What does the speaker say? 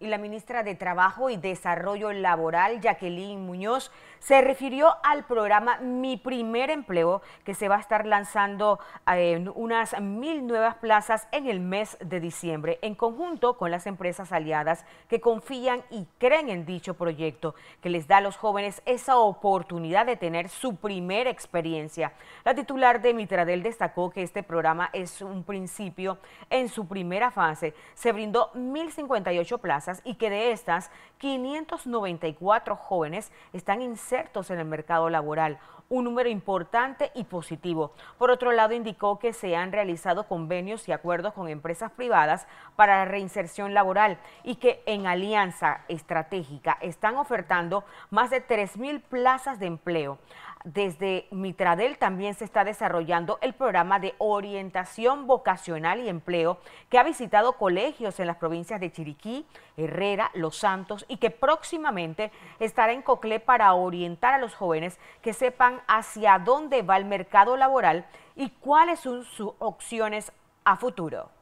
y la ministra de Trabajo y Desarrollo Laboral, Jacqueline Muñoz, se refirió al programa Mi Primer Empleo, que se va a estar lanzando eh, en unas mil nuevas plazas en el mes de diciembre, en conjunto con las empresas aliadas que confían y creen en dicho proyecto, que les da a los jóvenes esa oportunidad de tener su primera experiencia. La titular de Mitradel destacó que este programa es un principio. En su primera fase se brindó 1.058 plazas y que de estas, 594 jóvenes están insertos en el mercado laboral, un número importante y positivo. Por otro lado, indicó que se han realizado convenios y acuerdos con empresas privadas para la reinserción laboral y que en alianza estratégica están ofertando más de 3.000 plazas de empleo desde Mitradel también se está desarrollando el programa de orientación vocacional y empleo que ha visitado colegios en las provincias de Chiriquí, Herrera, Los Santos y que próximamente estará en Coclé para orientar a los jóvenes que sepan hacia dónde va el mercado laboral y cuáles son sus opciones a futuro.